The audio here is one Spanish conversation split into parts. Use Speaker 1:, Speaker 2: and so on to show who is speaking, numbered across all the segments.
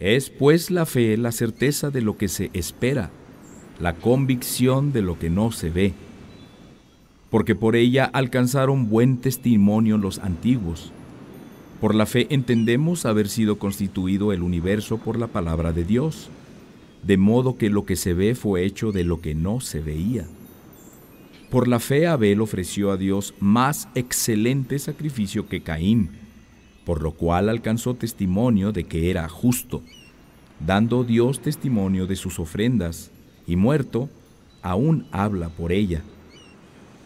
Speaker 1: Es pues la fe la certeza de lo que se espera, la convicción de lo que no se ve. Porque por ella alcanzaron buen testimonio los antiguos. Por la fe entendemos haber sido constituido el universo por la palabra de Dios, de modo que lo que se ve fue hecho de lo que no se veía. Por la fe Abel ofreció a Dios más excelente sacrificio que Caín por lo cual alcanzó testimonio de que era justo, dando Dios testimonio de sus ofrendas, y muerto, aún habla por ella.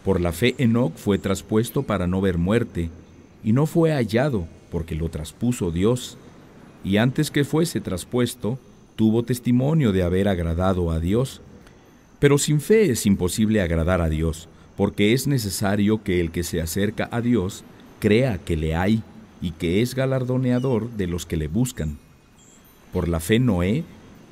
Speaker 1: Por la fe Enoc fue traspuesto para no ver muerte, y no fue hallado, porque lo traspuso Dios, y antes que fuese traspuesto, tuvo testimonio de haber agradado a Dios. Pero sin fe es imposible agradar a Dios, porque es necesario que el que se acerca a Dios crea que le hay y que es galardoneador de los que le buscan. Por la fe Noé,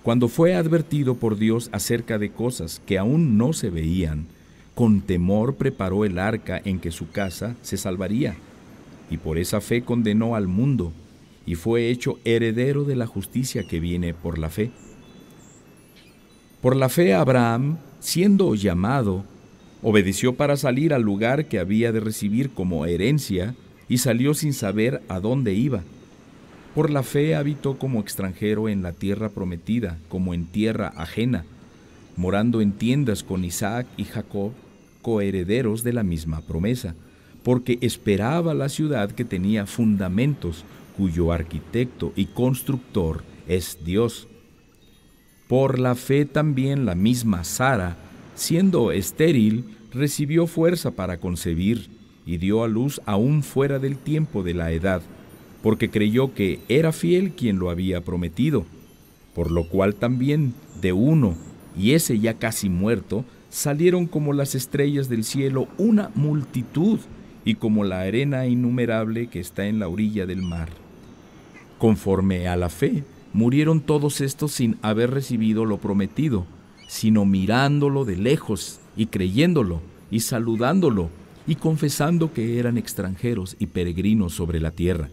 Speaker 1: cuando fue advertido por Dios acerca de cosas que aún no se veían, con temor preparó el arca en que su casa se salvaría, y por esa fe condenó al mundo, y fue hecho heredero de la justicia que viene por la fe. Por la fe Abraham, siendo llamado, obedeció para salir al lugar que había de recibir como herencia, y salió sin saber a dónde iba. Por la fe habitó como extranjero en la tierra prometida, como en tierra ajena, morando en tiendas con Isaac y Jacob, coherederos de la misma promesa, porque esperaba la ciudad que tenía fundamentos, cuyo arquitecto y constructor es Dios. Por la fe también la misma Sara, siendo estéril, recibió fuerza para concebir y dio a luz aún fuera del tiempo de la edad, porque creyó que era fiel quien lo había prometido, por lo cual también de uno, y ese ya casi muerto, salieron como las estrellas del cielo una multitud y como la arena innumerable que está en la orilla del mar. Conforme a la fe, murieron todos estos sin haber recibido lo prometido, sino mirándolo de lejos y creyéndolo y saludándolo y confesando que eran extranjeros y peregrinos sobre la tierra.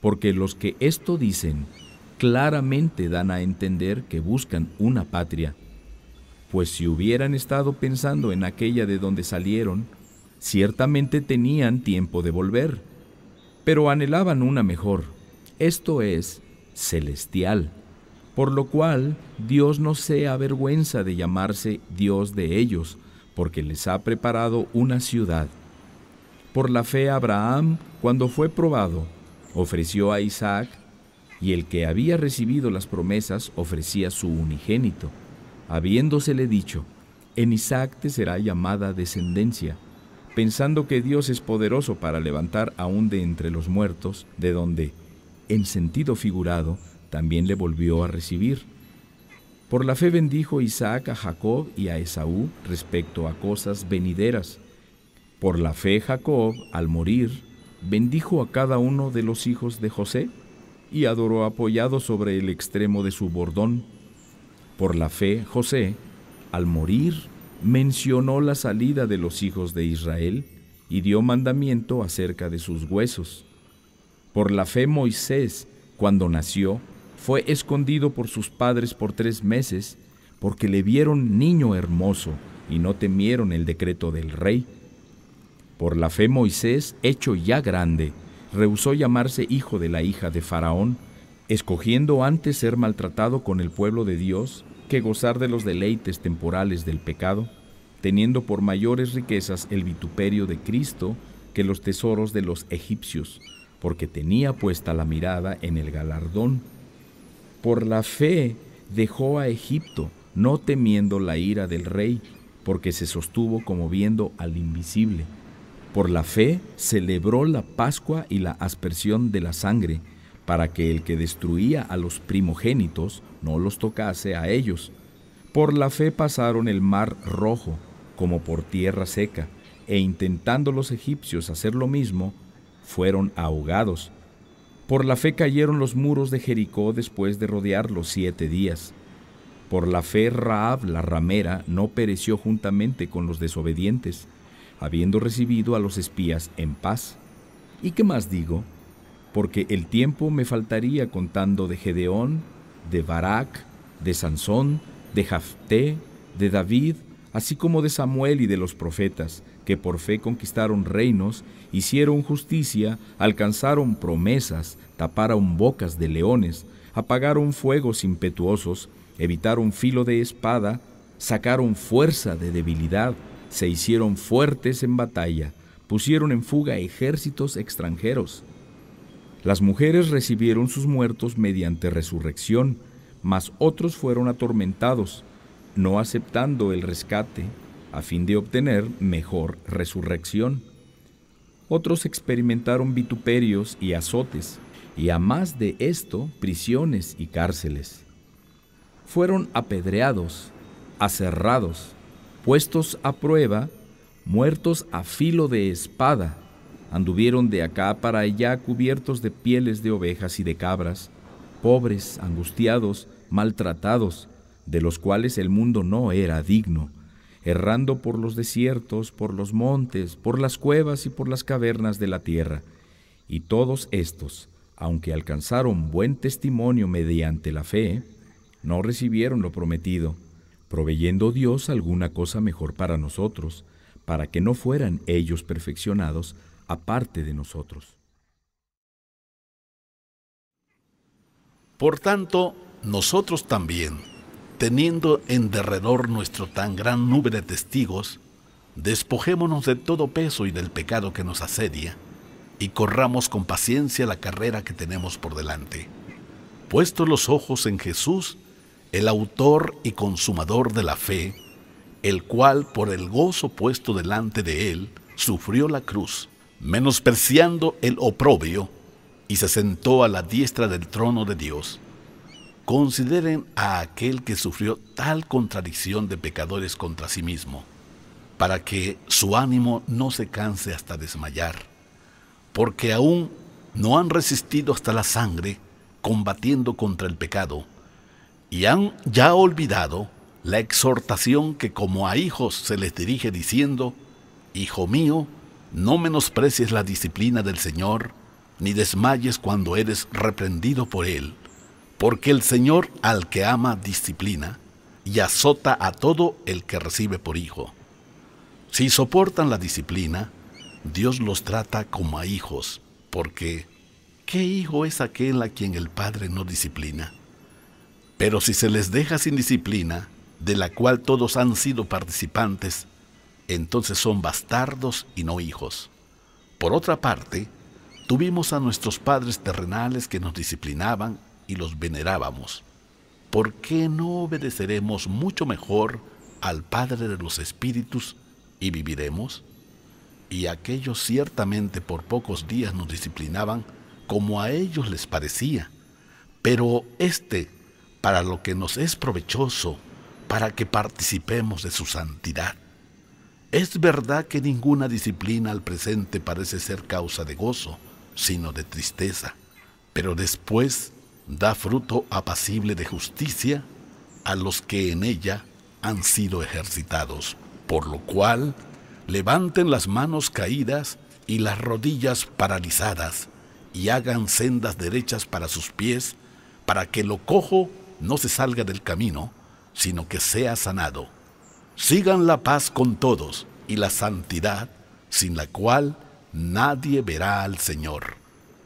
Speaker 1: Porque los que esto dicen claramente dan a entender que buscan una patria, pues si hubieran estado pensando en aquella de donde salieron, ciertamente tenían tiempo de volver, pero anhelaban una mejor, esto es, celestial, por lo cual Dios no sea avergüenza de llamarse Dios de ellos, porque les ha preparado una ciudad. Por la fe Abraham, cuando fue probado, ofreció a Isaac, y el que había recibido las promesas ofrecía su unigénito, habiéndosele dicho, en Isaac te será llamada descendencia, pensando que Dios es poderoso para levantar a un de entre los muertos, de donde, en sentido figurado, también le volvió a recibir. Por la fe bendijo Isaac a Jacob y a Esaú respecto a cosas venideras. Por la fe Jacob, al morir, bendijo a cada uno de los hijos de José y adoró apoyado sobre el extremo de su bordón. Por la fe José, al morir, mencionó la salida de los hijos de Israel y dio mandamiento acerca de sus huesos. Por la fe Moisés, cuando nació, fue escondido por sus padres por tres meses, porque le vieron niño hermoso y no temieron el decreto del rey. Por la fe Moisés, hecho ya grande, rehusó llamarse hijo de la hija de Faraón, escogiendo antes ser maltratado con el pueblo de Dios que gozar de los deleites temporales del pecado, teniendo por mayores riquezas el vituperio de Cristo que los tesoros de los egipcios, porque tenía puesta la mirada en el galardón por la fe dejó a Egipto, no temiendo la ira del rey, porque se sostuvo como viendo al invisible. Por la fe celebró la Pascua y la aspersión de la sangre, para que el que destruía a los primogénitos no los tocase a ellos. Por la fe pasaron el mar rojo, como por tierra seca, e intentando los egipcios hacer lo mismo, fueron ahogados. Por la fe cayeron los muros de Jericó después de rodearlos siete días. Por la fe Raab la ramera no pereció juntamente con los desobedientes, habiendo recibido a los espías en paz. ¿Y qué más digo? Porque el tiempo me faltaría contando de Gedeón, de Barak, de Sansón, de Jafté, de David, así como de Samuel y de los profetas, que por fe conquistaron reinos, hicieron justicia, alcanzaron promesas, taparon bocas de leones, apagaron fuegos impetuosos, evitaron filo de espada, sacaron fuerza de debilidad, se hicieron fuertes en batalla, pusieron en fuga ejércitos extranjeros. Las mujeres recibieron sus muertos mediante resurrección, mas otros fueron atormentados, no aceptando el rescate a fin de obtener mejor resurrección. Otros experimentaron vituperios y azotes, y a más de esto prisiones y cárceles. Fueron apedreados, aserrados, puestos a prueba, muertos a filo de espada, anduvieron de acá para allá cubiertos de pieles de ovejas y de cabras, pobres, angustiados, maltratados, de los cuales el mundo no era digno, errando por los desiertos, por los montes, por las cuevas y por las cavernas de la tierra. Y todos estos, aunque alcanzaron buen testimonio mediante la fe, no recibieron lo prometido, proveyendo Dios alguna cosa mejor para nosotros, para que no fueran ellos perfeccionados aparte de nosotros.
Speaker 2: Por tanto, nosotros también teniendo en derredor nuestro tan gran nube de testigos, despojémonos de todo peso y del pecado que nos asedia, y corramos con paciencia la carrera que tenemos por delante. Puestos los ojos en Jesús, el autor y consumador de la fe, el cual por el gozo puesto delante de él, sufrió la cruz, menospreciando el oprobio, y se sentó a la diestra del trono de Dios consideren a aquel que sufrió tal contradicción de pecadores contra sí mismo, para que su ánimo no se canse hasta desmayar, porque aún no han resistido hasta la sangre combatiendo contra el pecado, y han ya olvidado la exhortación que como a hijos se les dirige diciendo, Hijo mío, no menosprecies la disciplina del Señor, ni desmayes cuando eres reprendido por Él porque el Señor al que ama disciplina y azota a todo el que recibe por hijo. Si soportan la disciplina, Dios los trata como a hijos, porque ¿qué hijo es aquel a quien el Padre no disciplina? Pero si se les deja sin disciplina, de la cual todos han sido participantes, entonces son bastardos y no hijos. Por otra parte, tuvimos a nuestros padres terrenales que nos disciplinaban los venerábamos, ¿por qué no obedeceremos mucho mejor al Padre de los Espíritus y viviremos? Y aquellos ciertamente por pocos días nos disciplinaban como a ellos les parecía, pero este, para lo que nos es provechoso, para que participemos de su santidad. Es verdad que ninguna disciplina al presente parece ser causa de gozo, sino de tristeza, pero después da fruto apacible de justicia a los que en ella han sido ejercitados, por lo cual levanten las manos caídas y las rodillas paralizadas, y hagan sendas derechas para sus pies, para que lo cojo no se salga del camino, sino que sea sanado. Sigan la paz con todos y la santidad, sin la cual nadie verá al Señor.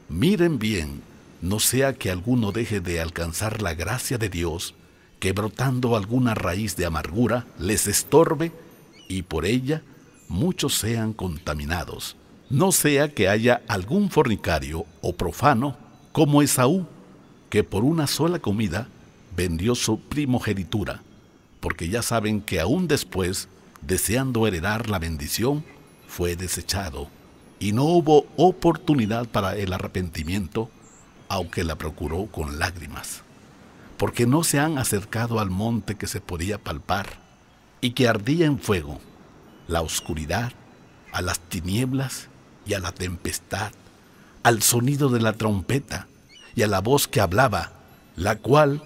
Speaker 2: Miren bien no sea que alguno deje de alcanzar la gracia de Dios, que brotando alguna raíz de amargura les estorbe y por ella muchos sean contaminados. No sea que haya algún fornicario o profano como Esaú, que por una sola comida vendió su primogenitura, porque ya saben que aún después, deseando heredar la bendición, fue desechado, y no hubo oportunidad para el arrepentimiento, aunque la procuró con lágrimas, porque no se han acercado al monte que se podía palpar y que ardía en fuego, la oscuridad, a las tinieblas y a la tempestad, al sonido de la trompeta y a la voz que hablaba, la cual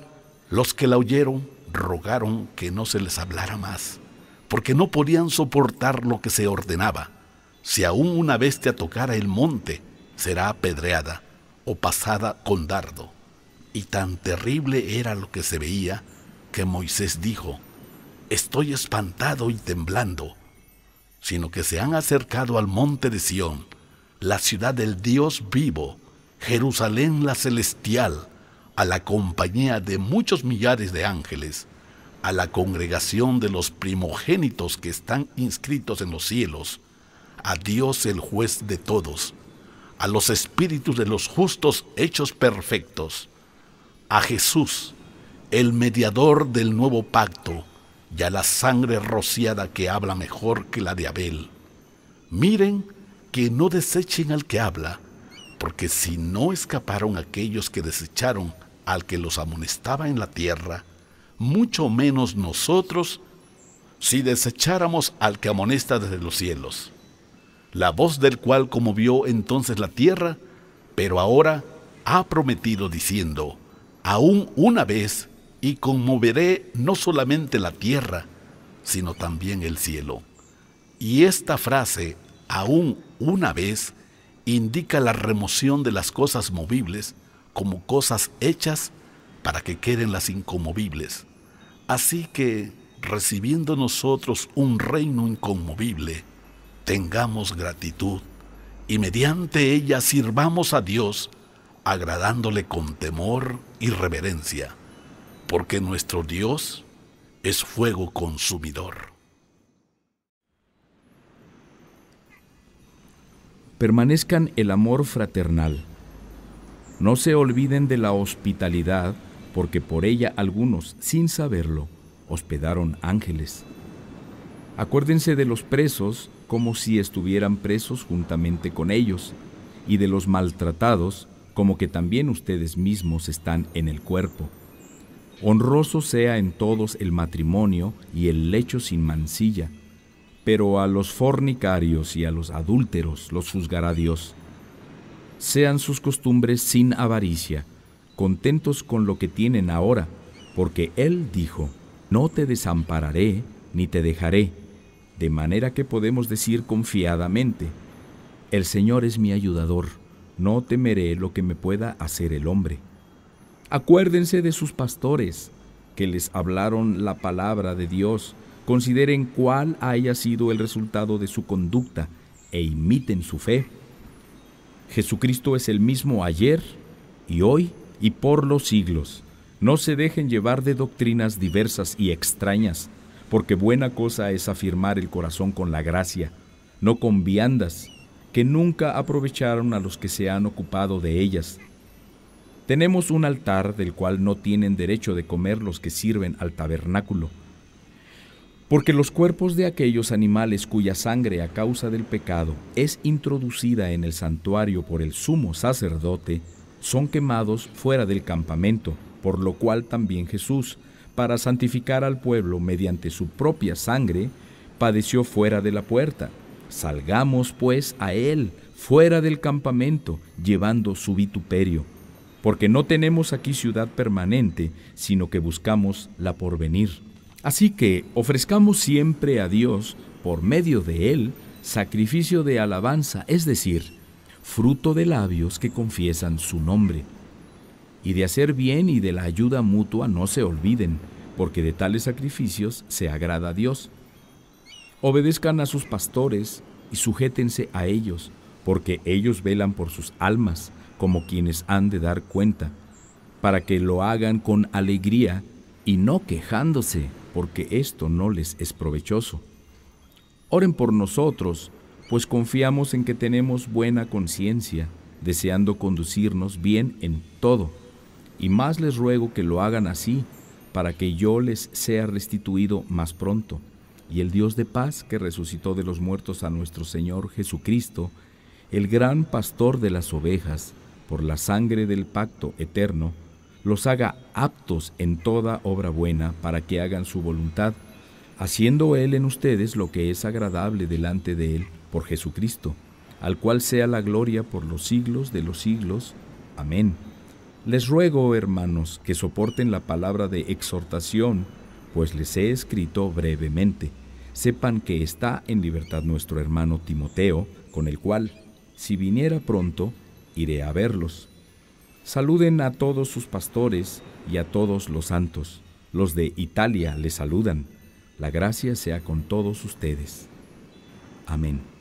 Speaker 2: los que la oyeron rogaron que no se les hablara más, porque no podían soportar lo que se ordenaba. Si aún una bestia tocara el monte, será apedreada pasada con dardo. Y tan terrible era lo que se veía que Moisés dijo, Estoy espantado y temblando, sino que se han acercado al monte de Sión, la ciudad del Dios vivo, Jerusalén la celestial, a la compañía de muchos millares de ángeles, a la congregación de los primogénitos que están inscritos en los cielos, a Dios el juez de todos a los espíritus de los justos hechos perfectos, a Jesús, el mediador del nuevo pacto, y a la sangre rociada que habla mejor que la de Abel. Miren que no desechen al que habla, porque si no escaparon aquellos que desecharon al que los amonestaba en la tierra, mucho menos nosotros si desecháramos al que amonesta desde los cielos la voz del cual conmovió entonces la tierra, pero ahora ha prometido diciendo, aún una vez, y conmoveré no solamente la tierra, sino también el cielo. Y esta frase, aún una vez, indica la remoción de las cosas movibles como cosas hechas para que queden las incomovibles. Así que, recibiendo nosotros un reino inconmovible, tengamos gratitud y mediante ella sirvamos a Dios, agradándole con temor y reverencia, porque nuestro Dios es fuego consumidor.
Speaker 1: Permanezcan el amor fraternal. No se olviden de la hospitalidad, porque por ella algunos, sin saberlo, hospedaron ángeles. Acuérdense de los presos como si estuvieran presos juntamente con ellos, y de los maltratados, como que también ustedes mismos están en el cuerpo. Honroso sea en todos el matrimonio y el lecho sin mancilla, pero a los fornicarios y a los adúlteros los juzgará Dios. Sean sus costumbres sin avaricia, contentos con lo que tienen ahora, porque Él dijo, no te desampararé ni te dejaré de manera que podemos decir confiadamente, el Señor es mi ayudador, no temeré lo que me pueda hacer el hombre. Acuérdense de sus pastores, que les hablaron la palabra de Dios, consideren cuál haya sido el resultado de su conducta e imiten su fe. Jesucristo es el mismo ayer y hoy y por los siglos. No se dejen llevar de doctrinas diversas y extrañas porque buena cosa es afirmar el corazón con la gracia, no con viandas, que nunca aprovecharon a los que se han ocupado de ellas. Tenemos un altar del cual no tienen derecho de comer los que sirven al tabernáculo, porque los cuerpos de aquellos animales cuya sangre a causa del pecado es introducida en el santuario por el sumo sacerdote, son quemados fuera del campamento, por lo cual también Jesús, para santificar al pueblo mediante su propia sangre, padeció fuera de la puerta. Salgamos pues a él, fuera del campamento, llevando su vituperio, porque no tenemos aquí ciudad permanente, sino que buscamos la porvenir. Así que ofrezcamos siempre a Dios, por medio de él, sacrificio de alabanza, es decir, fruto de labios que confiesan su nombre y de hacer bien y de la ayuda mutua no se olviden, porque de tales sacrificios se agrada a Dios. Obedezcan a sus pastores y sujétense a ellos, porque ellos velan por sus almas, como quienes han de dar cuenta, para que lo hagan con alegría y no quejándose, porque esto no les es provechoso. Oren por nosotros, pues confiamos en que tenemos buena conciencia, deseando conducirnos bien en todo y más les ruego que lo hagan así, para que yo les sea restituido más pronto. Y el Dios de paz que resucitó de los muertos a nuestro Señor Jesucristo, el gran pastor de las ovejas, por la sangre del pacto eterno, los haga aptos en toda obra buena para que hagan su voluntad, haciendo Él en ustedes lo que es agradable delante de Él por Jesucristo, al cual sea la gloria por los siglos de los siglos. Amén. Les ruego, hermanos, que soporten la palabra de exhortación, pues les he escrito brevemente. Sepan que está en libertad nuestro hermano Timoteo, con el cual, si viniera pronto, iré a verlos. Saluden a todos sus pastores y a todos los santos. Los de Italia les saludan. La gracia sea con todos ustedes. Amén.